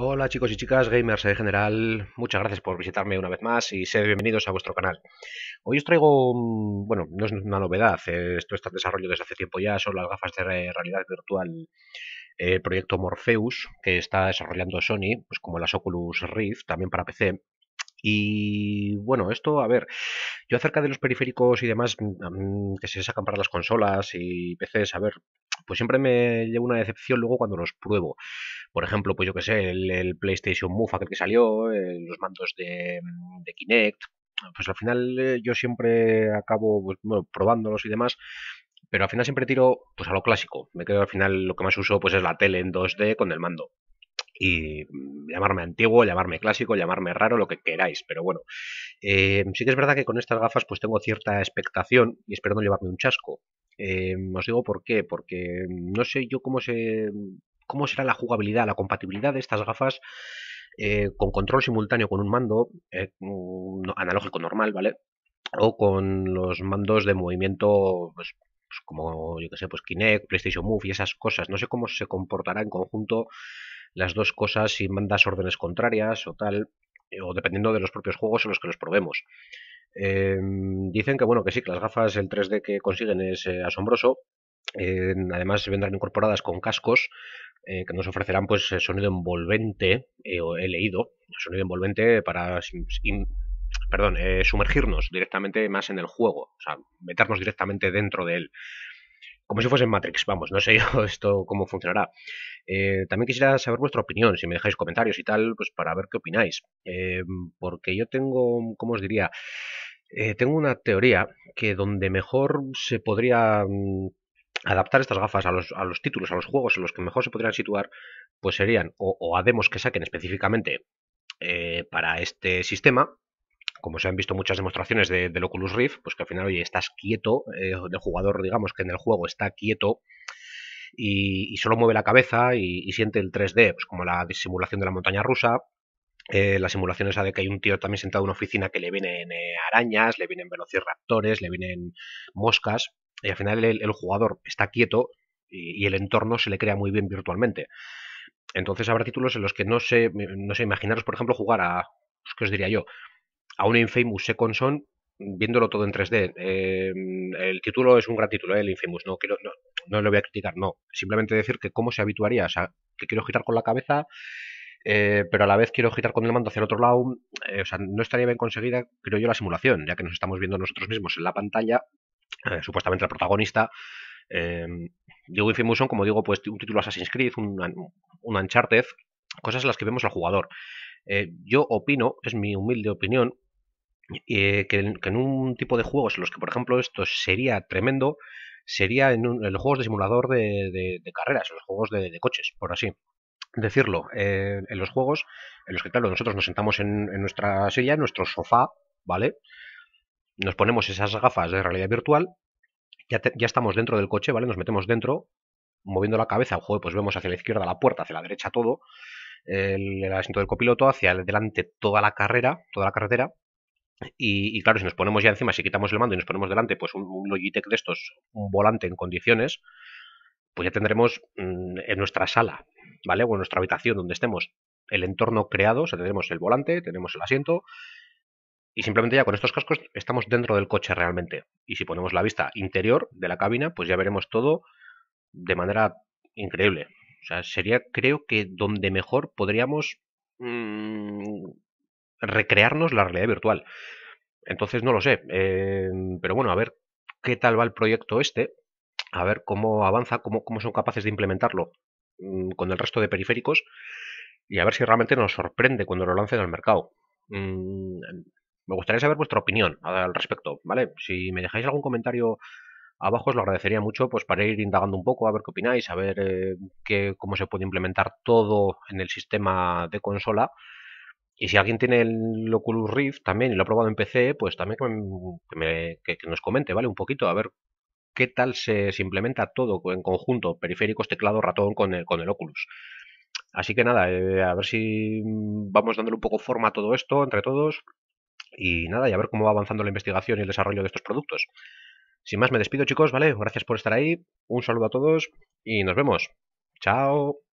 Hola chicos y chicas, gamers en general, muchas gracias por visitarme una vez más y sed bienvenidos a vuestro canal. Hoy os traigo, bueno, no es una novedad, esto está en desarrollo desde hace tiempo ya, son las gafas de realidad virtual eh, el proyecto Morpheus que está desarrollando Sony, pues como las Oculus Rift, también para PC. Y bueno, esto, a ver, yo acerca de los periféricos y demás mm, que se sacan para las consolas y PCs, a ver, pues siempre me llevo una decepción luego cuando los pruebo. Por ejemplo, pues yo que sé, el, PlayStation Move, aquel que salió, eh, los mandos mm, de, Kinect, pues al final eh, yo siempre acabo pues, probándolos y demás pero al final siempre tiro pues a lo clásico. Me quedo al final lo que más uso pues es la tele en 2D con el mando y mm, llamarme antiguo, llamarme clásico, llamarme raro, lo que queráis, pero bueno, eh, sí que es verdad que con estas gafas pues tengo cierta expectación y espero no llevarme un chasco. Eh, os digo por qué, porque mm, no sé yo cómo cómo será la jugabilidad, la compatibilidad de estas gafas eh, con control simultáneo con un mando eh, mm, analógico normal, ¿vale? O con los mandos de movimiento pues, pues como yo que sé, pues Kinect, PlayStation Move y esas cosas. No sé cómo se comportará en conjunto las dos cosas si mandas órdenes contrarias o tal, o dependiendo de los propios juegos en los que los probemos. Em, dicen que bueno, que sí, que las gafas, el 3D que consiguen es eh, asombroso. además además vendrán incorporadas con cascos eh, que nos ofrecerán pues eh, sonido envolvente, o he leído, sonido envolvente para sumergirnos directamente más en el juego, o sea, meternos directamente dentro de él como si fuese Matrix, vamos, no sé yo esto cómo funcionará. Eh, también quisiera saber vuestra opinión, si me dejáis comentarios y tal, pues para ver qué opináis. Eh, porque yo tengo, ¿cómo os diría? Eh, tengo una teoría que donde mejor se podría mm, adaptar estas gafas a los, títulos, a los juegos en los que mejor se podrían situar, pues serían o, o que saquen específicamente para este sistema, como se han visto muchas demostraciones de, del Oculus Rift, pues que al final, oye, estás quieto, eh, el jugador, digamos, que en el juego está quieto y, solo mueve la cabeza y, siente el 3D, pues como la simulación de la montaña rusa, eh, la simulación esa de que hay un tío también sentado en una oficina que le vienen eh, arañas, le vienen velociraptores, le vienen moscas, y al final el, jugador está quieto y, el entorno se le crea muy bien virtualmente. Entonces habrá títulos en los que no sé, no sé, imaginaros, por ejemplo, jugar a, pues, ¿qué os diría yo? a un Infamous Second Son viéndolo todo en 3D. Em, el título es un gran título, ¿eh? el Infamous, no, quiero, no, lo voy a criticar, no. Simplemente decir que cómo se habituaría, o sea, que quiero girar con la cabeza, eh, pero a la vez quiero girar con el mando hacia el otro lado. Eh, o sea, no estaría bien conseguida, creo yo, la simulación, ya que nos estamos viendo nosotros mismos en la pantalla, supuestamente el protagonista. Em, digo Infamous son, como digo, pues un título Assassin's Creed, un, un Uncharted, cosas en las que vemos al jugador. yo opino, es mi humilde opinión, eh, que, en, un tipo de juegos en los que, por ejemplo, esto sería tremendo, sería en, los juegos de simulador de, carreras, en los juegos de, coches, por así decirlo. Eh, en los juegos en los que, claro, nosotros nos sentamos en, nuestra silla, en nuestro sofá, ¿vale? Nos ponemos esas gafas de realidad virtual, ya, ya estamos dentro del coche, ¿vale? Nos metemos dentro, moviendo la cabeza, juego, pues vemos hacia la izquierda la puerta, hacia la derecha todo, el, el asiento del copiloto, hacia adelante toda la carrera, toda la carretera, y, claro, si nos ponemos ya encima, si quitamos el mando y nos ponemos delante, pues un, Logitech de estos, un volante en condiciones, pues ya tendremos mm, en nuestra sala, ¿vale? O en nuestra habitación donde estemos, el entorno creado, o sea, tendremos el volante, tenemos el asiento, y simplemente ya con estos cascos estamos dentro del coche realmente. Y si ponemos la vista interior de la cabina, pues ya veremos todo de manera increíble. O sea, sería creo que donde mejor podríamos mm, recrearnos la realidad virtual. Entonces no lo sé, eh, pero bueno, a ver qué tal va el proyecto este, a ver cómo avanza, cómo, cómo son capaces de implementarlo mm, con el resto de periféricos y a ver si realmente nos sorprende cuando lo lancen al mercado. Mm, me gustaría saber vuestra opinión al respecto, ¿vale? Si me dejáis algún comentario abajo os lo agradecería mucho pues para ir indagando un poco, a ver qué opináis, a ver eh, qué, cómo se puede implementar todo en el sistema de consola y si alguien tiene el Oculus Rift también y lo ha probado en PC, pues también que, nos comente, ¿vale? Un poquito, a ver qué tal se, implementa todo en conjunto, periféricos, teclado, ratón con el, con el Oculus. Así que nada, eh, a ver si mm, vamos dándole un poco forma a todo esto entre todos y nada, y a ver cómo va avanzando la investigación y el desarrollo de estos productos. Sin más, me despido chicos, ¿vale? Gracias por estar ahí, un saludo a todos y nos vemos. Chao.